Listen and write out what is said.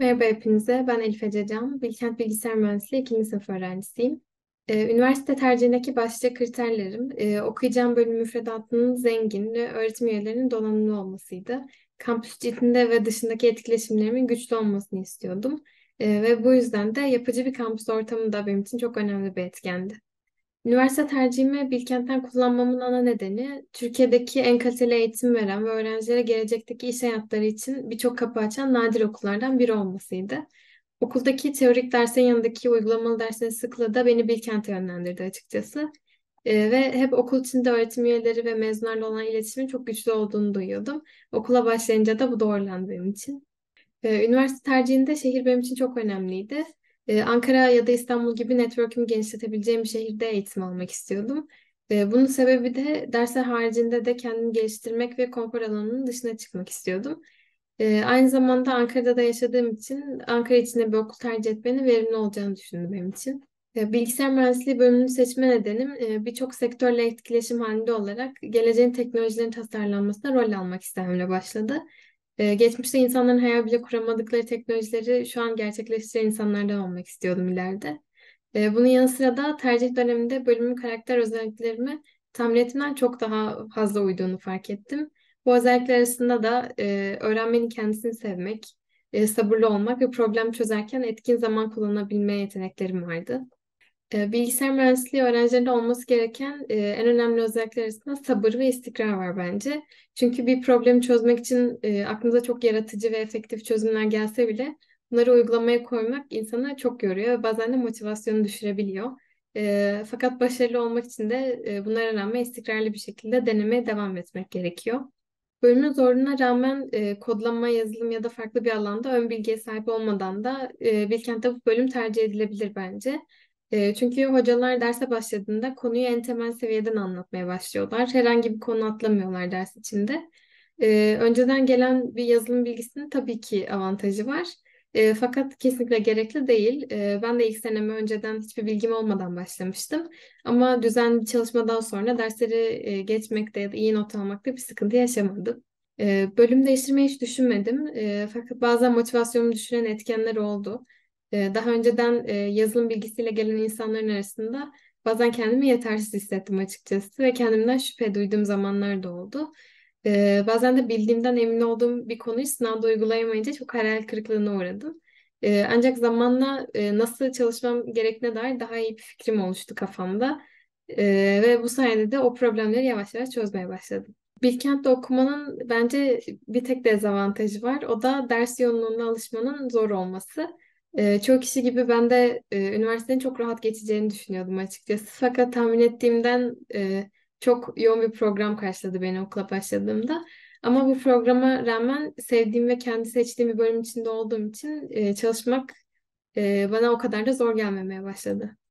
Merhaba hepinize, ben Elif Ececan. Bilkent Bilgisayar Mühendisliği 2. sınıf öğrencisiyim. Ee, üniversite tercihindeki başlıca kriterlerim, e, okuyacağım bölüm müfredatının zengin ve öğretim üyelerinin donanımlı olmasıydı. Kampüs içinde ve dışındaki etkileşimlerimin güçlü olmasını istiyordum. Ee, ve bu yüzden de yapıcı bir kampüs ortamı da benim için çok önemli bir etkendi. Üniversite tercihimi Bilkent'ten kullanmamın ana nedeni Türkiye'deki en kaliteli eğitim veren ve öğrencilere gelecekteki iş hayatları için birçok kapı açan nadir okullardan biri olmasıydı. Okuldaki teorik dersin yanındaki uygulamalı derslerin sıklığı da beni Bilkent'e yönlendirdi açıkçası. E, ve hep okul içinde öğretim üyeleri ve mezunlarla olan iletişimin çok güçlü olduğunu duyuyordum. Okula başlayınca da bu doğrulandığım için. E, üniversite tercihinde şehir benim için çok önemliydi. Ee, Ankara ya da İstanbul gibi network'ümü genişletebileceğim bir şehirde eğitim almak istiyordum. Ee, bunun sebebi de dersler haricinde de kendimi geliştirmek ve konfor alanının dışına çıkmak istiyordum. Ee, aynı zamanda Ankara'da da yaşadığım için Ankara içinde bir okul tercih etmenin verimli olacağını düşündüm benim için. bilgisayar mühendisliği bölümünü seçme nedenim e, birçok sektörle etkileşim halinde olarak geleceğin teknolojilerin tasarlanmasına rol almak istememle başladı. Ee, geçmişte insanların hayal bile kuramadıkları teknolojileri şu an gerçekleştiren insanlardan olmak istiyordum ileride. Ee, bunun yanı sıra da tercih döneminde bölümün karakter özelliklerimi tahmin ettimden çok daha fazla uyduğunu fark ettim. Bu özellikler arasında da e, öğrenmenin kendisini sevmek, e, sabırlı olmak ve problem çözerken etkin zaman kullanabilme yeteneklerim vardı. Ee, bilgisayar mühendisliği öğrencilerinde olması gereken e, en önemli özellikler arasında sabır ve istikrar var bence. Çünkü bir problemi çözmek için e, aklınıza çok yaratıcı ve efektif çözümler gelse bile bunları uygulamaya koymak insanı çok yoruyor ve bazen de motivasyonu düşürebiliyor. E, fakat başarılı olmak için de bunlara rağmen istikrarlı bir şekilde denemeye devam etmek gerekiyor. Bölümün zorluğuna rağmen e, kodlama, yazılım ya da farklı bir alanda ön bilgiye sahip olmadan da e, Bilkent'te bu bölüm tercih edilebilir bence çünkü hocalar derse başladığında konuyu en temel seviyeden anlatmaya başlıyorlar. Herhangi bir konu atlamıyorlar ders içinde. önceden gelen bir yazılım bilgisinin tabii ki avantajı var. fakat kesinlikle gerekli değil. ben de ilk senemi önceden hiçbir bilgim olmadan başlamıştım. Ama düzenli çalışmadan sonra dersleri e, geçmekte ya da iyi not almakta bir sıkıntı yaşamadım. bölüm değiştirmeyi hiç düşünmedim. fakat bazen motivasyonumu düşüren etkenler oldu daha önceden yazılım bilgisiyle gelen insanların arasında bazen kendimi yetersiz hissettim açıkçası ve kendimden şüphe duyduğum zamanlar da oldu. bazen de bildiğimden emin olduğum bir konuyu sınavda uygulayamayınca çok hayal kırıklığına uğradım. ancak zamanla nasıl çalışmam gerektiğine dair daha iyi bir fikrim oluştu kafamda. ve bu sayede de o problemleri yavaş yavaş çözmeye başladım. Bilkent'te okumanın bence bir tek dezavantajı var. O da ders yoğunluğuna alışmanın zor olması. Ee, çok kişi gibi ben de e, üniversitenin çok rahat geçeceğini düşünüyordum açıkçası. Fakat tahmin ettiğimden e, çok yoğun bir program karşıladı beni okula başladığımda. Ama bu programa rağmen sevdiğim ve kendi seçtiğim bir bölüm içinde olduğum için e, çalışmak e, bana o kadar da zor gelmemeye başladı.